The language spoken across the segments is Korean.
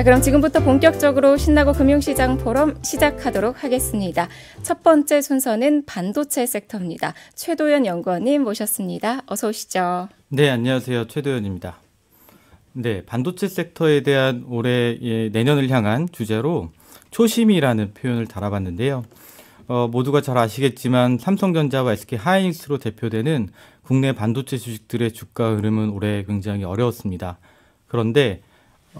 자, 그럼 지금부터 본격적으로 신나고 금융시장 포럼 시작하도록 하겠습니다. 첫 번째 순서는 반도체 섹터입니다. 최도연 연구원님 모셨습니다. 어서 오시죠. 네, 안녕하세요. 최도연입니다. 네, 반도체 섹터에 대한 올해 예, 내년을 향한 주제로 초심이라는 표현을 달아봤는데요. 어, 모두가 잘 아시겠지만 삼성전자와 SK 하이닉스로 대표되는 국내 반도체 주식들의 주가 흐름은 올해 굉장히 어려웠습니다. 그런데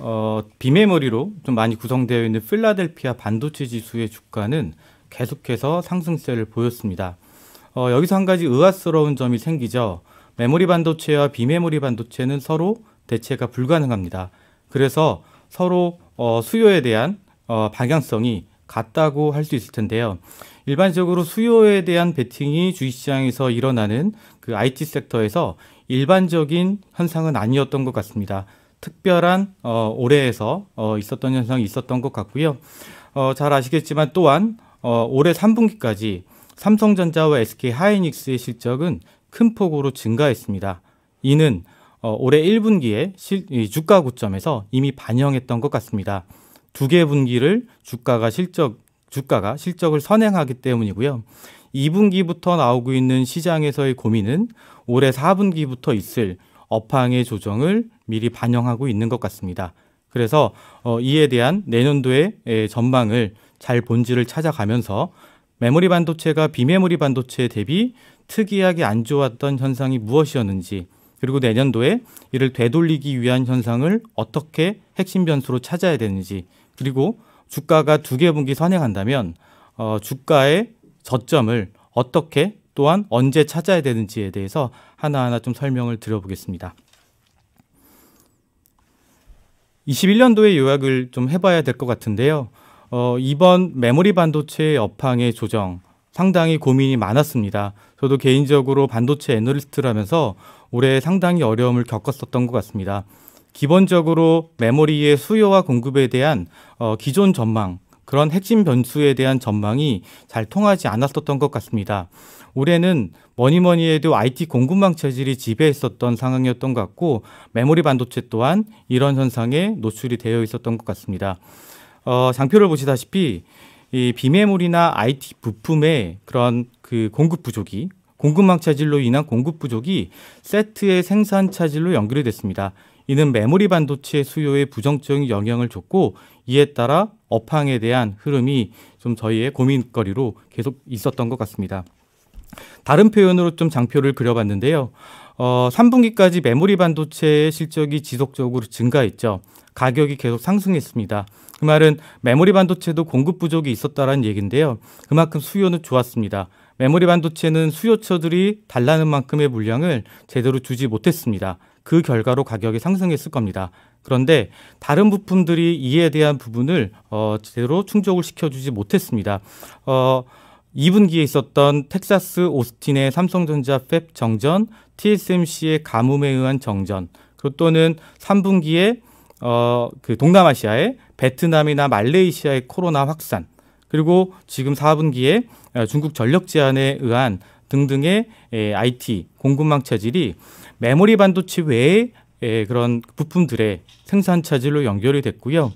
어, 비메모리로 좀 많이 구성되어 있는 필라델피아 반도체 지수의 주가는 계속해서 상승세를 보였습니다. 어, 여기서 한 가지 의아스러운 점이 생기죠. 메모리 반도체와 비메모리 반도체는 서로 대체가 불가능합니다. 그래서 서로 어, 수요에 대한 어, 방향성이 같다고 할 수 있을 텐데요. 일반적으로 수요에 대한 베팅이 주식시장에서 일어나는 그 IT 섹터에서 일반적인 현상은 아니었던 것 같습니다. 특별한 어, 올해에서 어, 있었던 현상이 있었던 것 같고요. 어, 잘 아시겠지만 또한 어, 올해 3분기까지 삼성전자와 SK 하이닉스의 실적은 큰 폭으로 증가했습니다. 이는 어, 올해 1분기에 실, 주가 고점에서 이미 반영했던 것 같습니다. 두 개 분기를 주가가 실적 주가가 실적을 선행하기 때문이고요. 2분기부터 나오고 있는 시장에서의 고민은 올해 4분기부터 있을 업황의 조정을 미리 반영하고 있는 것 같습니다. 그래서 어, 이에 대한 내년도의 전망을 잘 본질을 찾아가면서 메모리 반도체가 비메모리 반도체 대비 특이하게 안 좋았던 현상이 무엇이었는지 그리고 내년도에 이를 되돌리기 위한 현상을 어떻게 핵심 변수로 찾아야 되는지 그리고 주가가 두 개 분기 선행한다면 어, 주가의 저점을 어떻게 또한 언제 찾아야 되는지에 대해서 하나하나 좀 설명을 드려보겠습니다. 21년도에 요약을 좀 해봐야 될 것 같은데요. 어, 이번 메모리 반도체의 업황의 조정 상당히 고민이 많았습니다. 저도 개인적으로 반도체 애널리스트라면서 올해 상당히 어려움을 겪었었던 것 같습니다. 기본적으로 메모리의 수요와 공급에 대한 어, 기존 전망 그런 핵심 변수에 대한 전망이 잘 통하지 않았었던 것 같습니다. 올해는 뭐니 뭐니 해도 IT 공급망 체질이 지배했었던 상황이었던 것 같고 메모리 반도체 또한 이런 현상에 노출이 되어 있었던 것 같습니다. 어, 장표를 보시다시피 이 비메모리나 IT 부품의 그런 그 공급 부족이 공급망 차질로 인한 공급 부족이 세트의 생산 차질로 연결이 됐습니다. 이는 메모리 반도체 수요에 부정적인 영향을 줬고 이에 따라 업황에 대한 흐름이 좀 저희의 고민거리로 계속 있었던 것 같습니다. 다른 표현으로 좀 장표를 그려봤는데요. 어, 3분기까지 메모리 반도체의 실적이 지속적으로 증가했죠. 가격이 계속 상승했습니다. 그 말은 메모리 반도체도 공급 부족이 있었다라는 얘기인데요. 그만큼 수요는 좋았습니다. 메모리 반도체는 수요처들이 달라는 만큼의 물량을 제대로 주지 못했습니다. 그 결과로 가격이 상승했을 겁니다. 그런데 다른 부품들이 이에 대한 부분을 어, 제대로 충족을 시켜주지 못했습니다. 어, 2분기에 있었던 텍사스 오스틴의 삼성전자 팹 정전, TSMC의 가뭄에 의한 정전, 그리고 또는 3분기에 어, 그 동남아시아의 베트남이나 말레이시아의 코로나 확산, 그리고 지금 4분기에 어, 중국 전력 제한에 의한 등등의 IT 예, 공급망 체질이 메모리 반도체 외에 예, 그런 부품들의 생산 차질로 연결이 됐고요.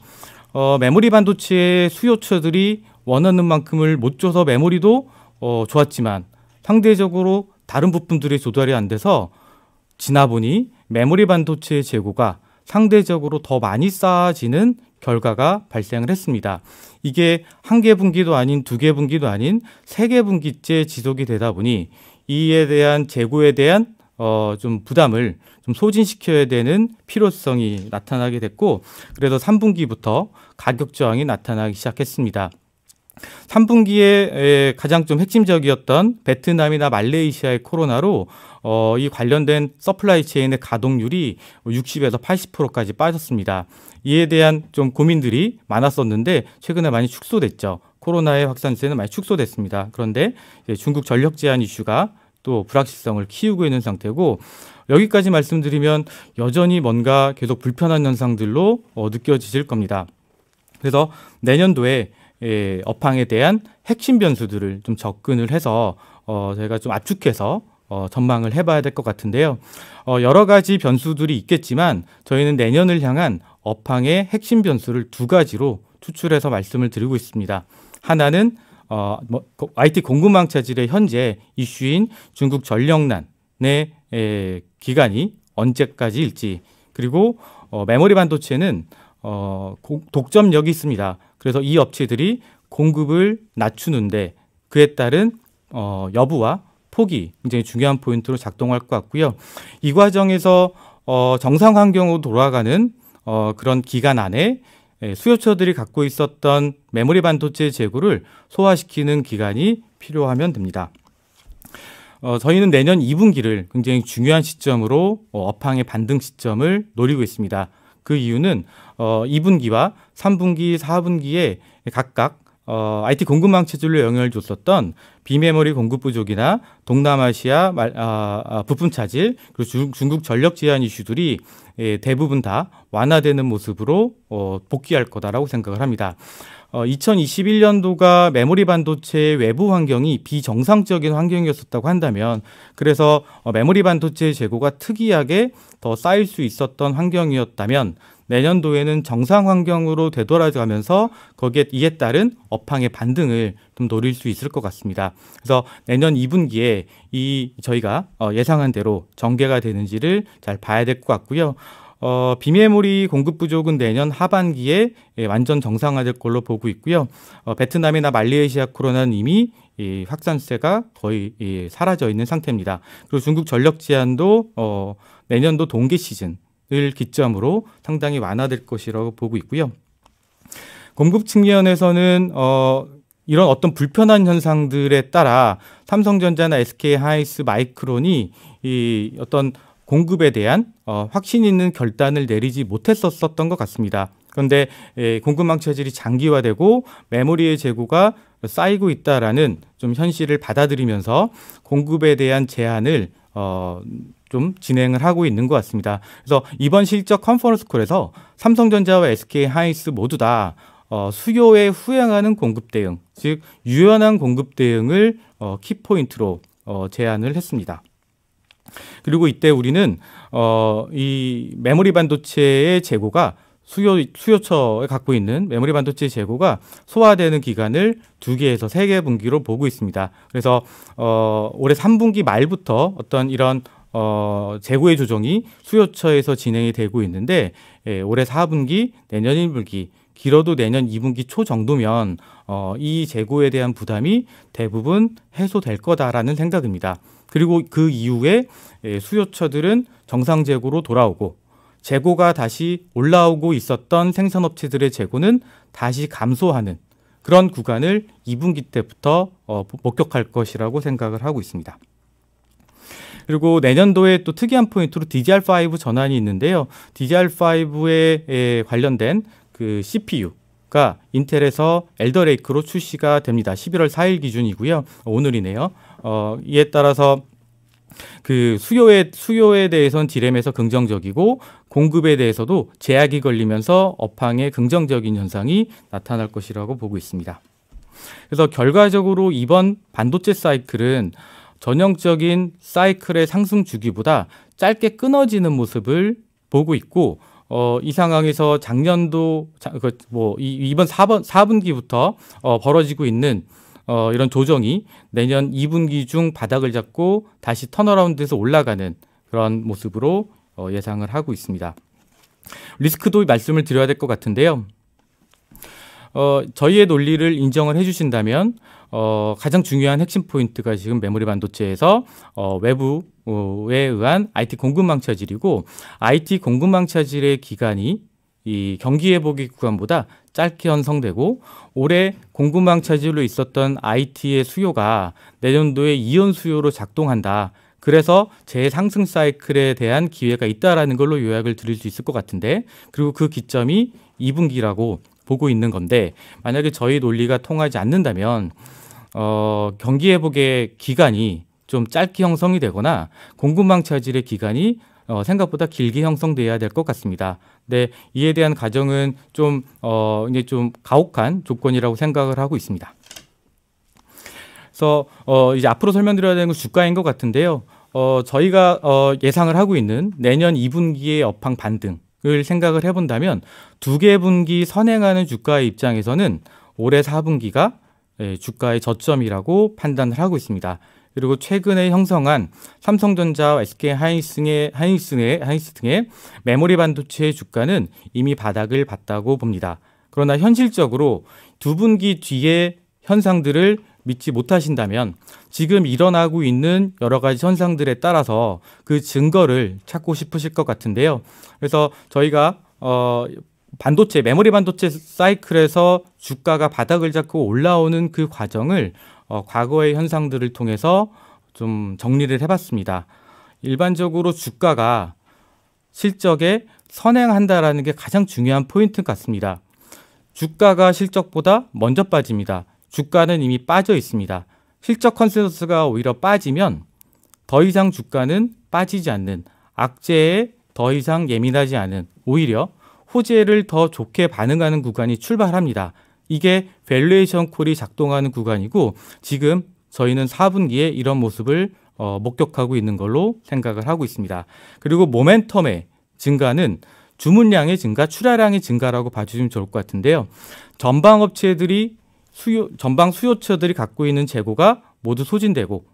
어, 메모리 반도체의 수요처들이 원하는 만큼을 못 줘서 메모리도 어, 좋았지만 상대적으로 다른 부품들이 조달이 안 돼서 지나 보니 메모리 반도체의 재고가 상대적으로 더 많이 쌓아지는 결과가 발생을 했습니다. 이게 한 개 분기도 아닌 두 개 분기도 아닌 세 개 분기째 지속이 되다 보니 이에 대한 재고에 대한 어, 좀 부담을 좀 소진시켜야 되는 필요성이 나타나게 됐고, 그래서 3분기부터 가격 저항이 나타나기 시작했습니다. 3분기에 가장 좀 핵심적이었던 베트남이나 말레이시아의 코로나로 어, 이 관련된 서플라이 체인의 가동률이 60에서 80%까지 빠졌습니다. 이에 대한 좀 고민들이 많았었는데 최근에 많이 축소됐죠. 코로나의 확산세는 많이 축소됐습니다. 그런데 중국 전력 제한 이슈가 또 불확실성을 키우고 있는 상태고 여기까지 말씀드리면 여전히 뭔가 계속 불편한 현상들로 어, 느껴지실 겁니다. 그래서 내년도에 예, 업황에 대한 핵심 변수들을 좀 접근을 해서 어, 저희가 좀 압축해서 어, 전망을 해봐야 될 것 같은데요. 어, 여러 가지 변수들이 있겠지만 저희는 내년을 향한 업황의 핵심 변수를 두 가지로 추출해서 말씀을 드리고 있습니다. 하나는 어, 뭐, IT 공급망 체질의 현재 이슈인 중국 전력난의 에, 예, 기간이 언제까지일지 그리고 어, 메모리 반도체는 어, 독점력이 있습니다. 그래서 이 업체들이 공급을 낮추는데 그에 따른 어, 여부와 폭이 굉장히 중요한 포인트로 작동할 것 같고요. 이 과정에서 어, 정상 환경으로 돌아가는 어, 그런 기간 안에 예, 수요처들이 갖고 있었던 메모리 반도체 재고를 소화시키는 기간이 필요하면 됩니다. 어, 저희는 내년 2분기를 굉장히 중요한 시점으로 어, 업황의 반등 시점을 노리고 있습니다. 그 이유는 어 2분기와 3분기, 4분기에 각각 어, IT 공급망 체질로 영향을 줬었던 비메모리 공급 부족이나 동남아시아 말, 아, 아, 부품 차질 그리고 중, 중국 전력 제한 이슈들이 예, 대부분 다 완화되는 모습으로 어, 복귀할 거다라고 생각을 합니다. 2021년도가 어, 메모리 반도체 외부 환경이 비정상적인 환경이었었다고 한다면 그래서 어, 메모리 반도체 재고가 특이하게 더 쌓일 수 있었던 환경이었다면 내년도에는 정상 환경으로 되돌아가면서 거기에 이에 따른 업황의 반등을 좀 노릴 수 있을 것 같습니다. 그래서 내년 2분기에 이 저희가 어, 예상한 대로 전개가 되는지를 잘 봐야 될 것 같고요. 어, 비메모리 공급 부족은 내년 하반기에 예, 완전 정상화될 걸로 보고 있고요. 어, 베트남이나 말레이시아 코로나는 이미 이 확산세가 거의 이 사라져 있는 상태입니다. 그리고 중국 전력 제한도 어, 내년도 동계 시즌을 기점으로 상당히 완화될 것이라고 보고 있고요. 공급 측면에서는 어, 이런 어떤 불편한 현상들에 따라 삼성전자나 SK 하이스, 마이크론이 이 어떤 공급에 대한 어, 확신 있는 결단을 내리지 못했었던 것 같습니다. 그런데 예, 공급망 체질이 장기화되고 메모리의 재고가 쌓이고 있다라는 좀 현실을 받아들이면서 공급에 대한 제한을 어, 좀 진행을 하고 있는 것 같습니다. 그래서 이번 실적 컨퍼런스 콜에서 삼성전자와 SK 하이스 모두 다 어, 수요에 후행하는 공급 대응, 즉 유연한 공급 대응을 어, 키포인트로 어, 제안을 했습니다. 그리고 이때 우리는 어, 이 메모리 반도체의 재고가 수요 수요처에 갖고 있는 메모리 반도체 재고가 소화되는 기간을 두 개에서 세 개 분기로 보고 있습니다. 그래서 어, 올해 3분기 말부터 어떤 이런 어, 재고의 조정이 수요처에서 진행이 되고 있는데 예, 올해 4분기, 내년 1분기, 길어도 내년 2분기 초 정도면 어, 이 재고에 대한 부담이 대부분 해소될 거다라는 생각입니다. 그리고 그 이후에 예, 수요처들은 정상 재고로 돌아오고 재고가 다시 올라오고 있었던 생산업체들의 재고는 다시 감소하는 그런 구간을 2분기 때부터 어, 목격할 것이라고 생각을 하고 있습니다. 그리고 내년도에 또 특이한 포인트로 DDR5 전환이 있는데요. DDR5에 관련된 그 CPU 가 인텔에서 엘더레이크로 출시가 됩니다. 11월 4일 기준이고요. 오늘이네요. 어, 이에 따라서 그 수요에 수요에 대해선 디램에서 긍정적이고 공급에 대해서도 제약이 걸리면서 업황에 긍정적인 현상이 나타날 것이라고 보고 있습니다. 그래서 결과적으로 이번 반도체 사이클은 전형적인 사이클의 상승 주기보다 짧게 끊어지는 모습을 보고 있고 어, 이 상황에서 작년도 그뭐 이번 4번 4분기부터 어, 벌어지고 있는 어, 이런 조정이 내년 2분기 중 바닥을 잡고 다시 턴어라운드에서 올라가는 그런 모습으로 어, 예상을 하고 있습니다. 리스크도 말씀을 드려야 될 것 같은데요. 어, 저희의 논리를 인정을 해주신다면 어, 가장 중요한 핵심 포인트가 지금 메모리 반도체에서 어, 외부에 의한 IT 공급망 차질이고 IT 공급망 차질의 기간이 이 경기 회복의 구간보다 짧게 형성되고 올해 공급망 차질로 있었던 IT의 수요가 내년도에 이연 수요로 작동한다. 그래서 재상승 사이클에 대한 기회가 있다라는 걸로 요약을 드릴 수 있을 것 같은데 그리고 그 기점이 2분기라고 보고 있는 건데 만약에 저희 논리가 통하지 않는다면 어, 경기 회복의 기간이 좀 짧게 형성이 되거나 공급망 차질의 기간이 어, 생각보다 길게 형성돼야 될 것 같습니다. 네, 이에 대한 가정은 좀 어, 이제 좀 가혹한 조건이라고 생각을 하고 있습니다. 그래서 어, 이제 앞으로 설명드려야 되는 건 주가인 것 같은데요. 어, 저희가 어, 예상을 하고 있는 내년 2분기의 업황 반등을 생각을 해본다면 두 개 분기 선행하는 주가의 입장에서는 올해 4분기가 예, 주가의 저점이라고 판단을 하고 있습니다. 그리고 최근에 형성한 삼성전자 SK 하이닉스의 하이닉스의 하이닉스 등의 메모리 반도체의 주가는 이미 바닥을 봤다고 봅니다. 그러나 현실적으로 두 분기 뒤에 현상들을 믿지 못하신다면 지금 일어나고 있는 여러 가지 현상들에 따라서 그 증거를 찾고 싶으실 것 같은데요. 그래서 저희가 어 반도체 메모리 반도체 사이클에서 주가가 바닥을 잡고 올라오는 그 과정을 어, 과거의 현상들을 통해서 좀 정리를 해봤습니다. 일반적으로 주가가 실적에 선행한다라는 게 가장 중요한 포인트 같습니다. 주가가 실적보다 먼저 빠집니다. 주가는 이미 빠져 있습니다. 실적 컨센서스가 오히려 빠지면 더 이상 주가는 빠지지 않는 악재에 더 이상 예민하지 않은 오히려 호재를 더 좋게 반응하는 구간이 출발합니다. 이게 밸류에이션 콜이 작동하는 구간이고 지금 저희는 4분기에 이런 모습을 어, 목격하고 있는 걸로 생각을 하고 있습니다. 그리고 모멘텀의 증가는 주문량의 증가, 출하량의 증가라고 봐주시면 좋을 것 같은데요. 전방 업체들이 수요, 전방 수요처들이 갖고 있는 재고가 모두 소진되고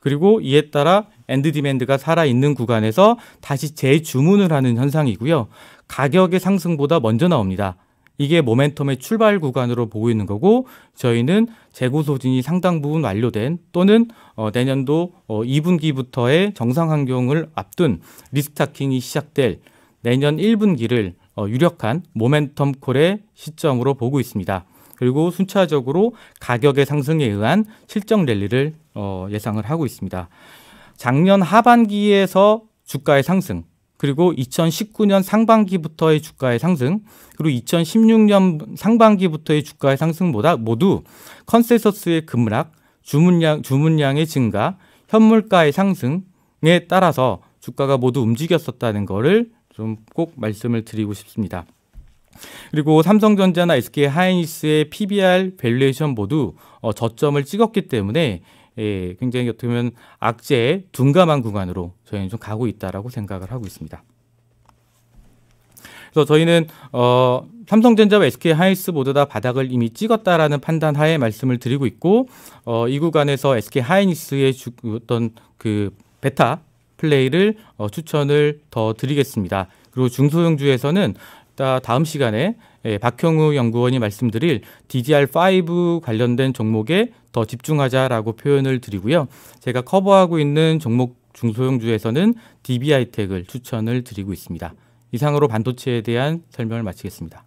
그리고 이에 따라 엔드 디맨드가 살아있는 구간에서 다시 재주문을 하는 현상이고요. 가격의 상승보다 먼저 나옵니다. 이게 모멘텀의 출발 구간으로 보고 있는 거고 저희는 재고 소진이 상당 부분 완료된 또는 어, 내년도 어, 2분기부터의 정상 환경을 앞둔 리스타킹이 시작될 내년 1분기를 어, 유력한 모멘텀 콜의 시점으로 보고 있습니다. 그리고 순차적으로 가격의 상승에 의한 실적 랠리를 어, 예상을 하고 있습니다. 작년 하반기에서 주가의 상승, 그리고 2019년 상반기부터의 주가의 상승, 그리고 2016년 상반기부터의 주가의 상승보다 모두 컨센서스의 급락, 주문량 주문량의 증가, 현물가의 상승에 따라서 주가가 모두 움직였었다는 것을 좀꼭 말씀을 드리고 싶습니다. 그리고 삼성전자나 SK 하이닉스의 PBR 밸류에이션 모두 어, 저점을 찍었기 때문에 예, 굉장히 어떻게 보면 악재의 둔감한 구간으로 저희는 좀 가고 있다라고 생각을 하고 있습니다. 그래서 저희는 어, 삼성전자와 SK 하이닉스 모두 다 바닥을 이미 찍었다라는 판단하에 말씀을 드리고 있고 어, 이 구간에서 SK 하이닉스의 어떤 그 베타 플레이를 어, 추천을 더 드리겠습니다. 그리고 중소형주에서는 이따 다음 시간에 예, 박형우 연구원이 말씀드릴 DDR5 관련된 종목에 더 집중하자라고 표현을 드리고요. 제가 커버하고 있는 종목 중소형주에서는 DBI텍을 추천을 드리고 있습니다. 이상으로 반도체에 대한 설명을 마치겠습니다.